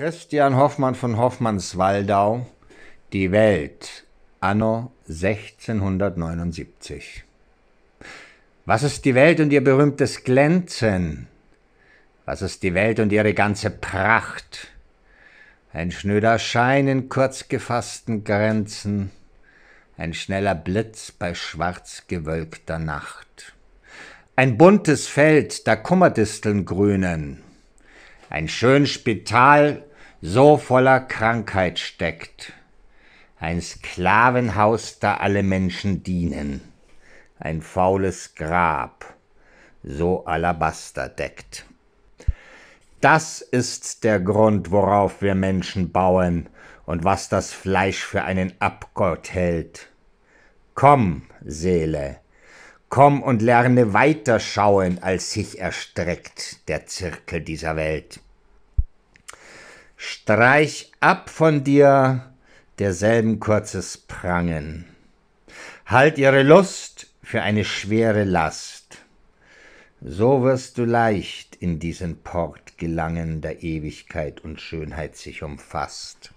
Christian Hoffmann von Hoffmannswaldau, Die Welt anno 1679 Was ist die Welt und ihr berühmtes Glänzen? Was ist die Welt und ihre ganze Pracht? Ein schnöder Schein in kurz gefassten Grenzen, ein schneller Blitz bei schwarz gewölkter Nacht. Ein buntes Feld, da Kummerdisteln grünen, ein schön Spital so voller Krankheit steckt. Ein Sklavenhaus, da alle Menschen dienen, ein faules Grab, so Alabaster deckt. Das ist der Grund, worauf wir Menschen bauen und was das Fleisch für einen Abgott hält. Komm, Seele, komm und lerne weiter schauen, als sich erstreckt der Zirkel dieser Welt. Streich ab von dir derselben kurzes Prangen. Halt ihre Lust für eine schwere Last. So wirst du leicht in diesen Port gelangen, der Ewigkeit und Schönheit sich umfasst.